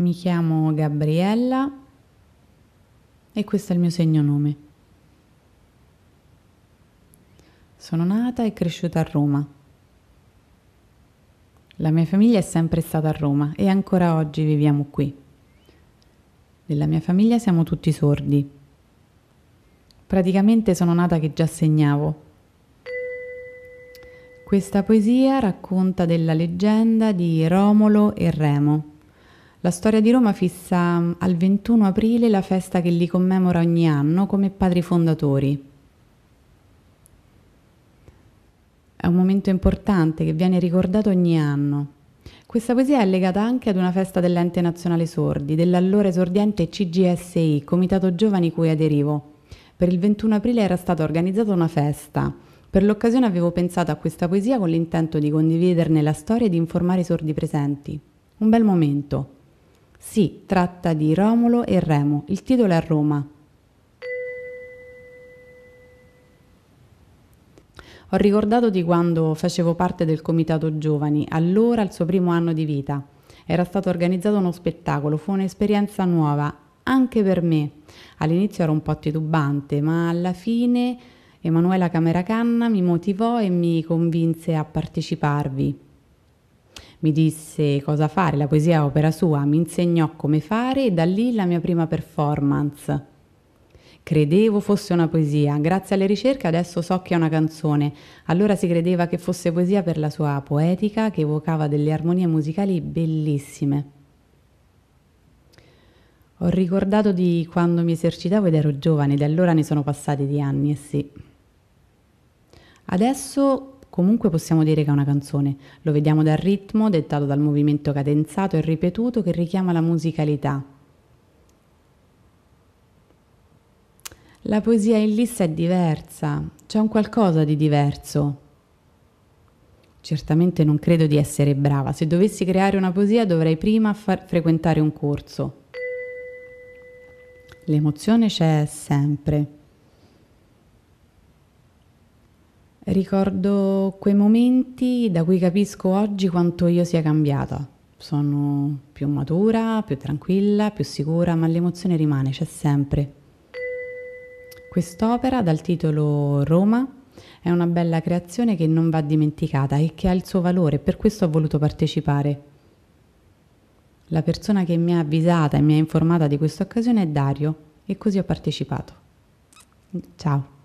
Mi chiamo Gabriella e questo è il mio segno nome. Sono nata e cresciuta a Roma. La mia famiglia è sempre stata a Roma e ancora oggi viviamo qui. Nella mia famiglia siamo tutti sordi. Praticamente sono nata che già segnavo. Questa poesia racconta della leggenda di Romolo e Remo. La storia di Roma fissa mm, al 21 aprile la festa che li commemora ogni anno come padri fondatori. È un momento importante che viene ricordato ogni anno. Questa poesia è legata anche ad una festa dell'ente nazionale sordi, dell'allora esordiente CGSI, Comitato Giovani cui aderivo. Per il 21 aprile era stata organizzata una festa. Per l'occasione avevo pensato a questa poesia con l'intento di condividerne la storia e di informare i sordi presenti. Un bel momento. Si tratta di Romolo e Remo, il titolo è Roma. Ho ricordato di quando facevo parte del comitato giovani, allora al suo primo anno di vita. Era stato organizzato uno spettacolo, fu un'esperienza nuova anche per me. All'inizio ero un po' titubante, ma alla fine Emanuela Cameracanna mi motivò e mi convinse a parteciparvi mi disse cosa fare, la poesia è opera sua, mi insegnò come fare e da lì la mia prima performance. Credevo fosse una poesia, grazie alle ricerche adesso so che è una canzone. Allora si credeva che fosse poesia per la sua poetica che evocava delle armonie musicali bellissime. Ho ricordato di quando mi esercitavo ed ero giovane, da allora ne sono passati di anni, e eh sì. Adesso comunque possiamo dire che è una canzone. Lo vediamo dal ritmo, dettato dal movimento cadenzato e ripetuto che richiama la musicalità. La poesia in lista è diversa, c'è un qualcosa di diverso. Certamente non credo di essere brava, se dovessi creare una poesia dovrei prima frequentare un corso. L'emozione c'è sempre. Ricordo quei momenti da cui capisco oggi quanto io sia cambiata. Sono più matura, più tranquilla, più sicura, ma l'emozione rimane, c'è sempre. Quest'opera, dal titolo Roma, è una bella creazione che non va dimenticata e che ha il suo valore, per questo ho voluto partecipare. La persona che mi ha avvisata e mi ha informata di questa occasione è Dario e così ho partecipato. Ciao.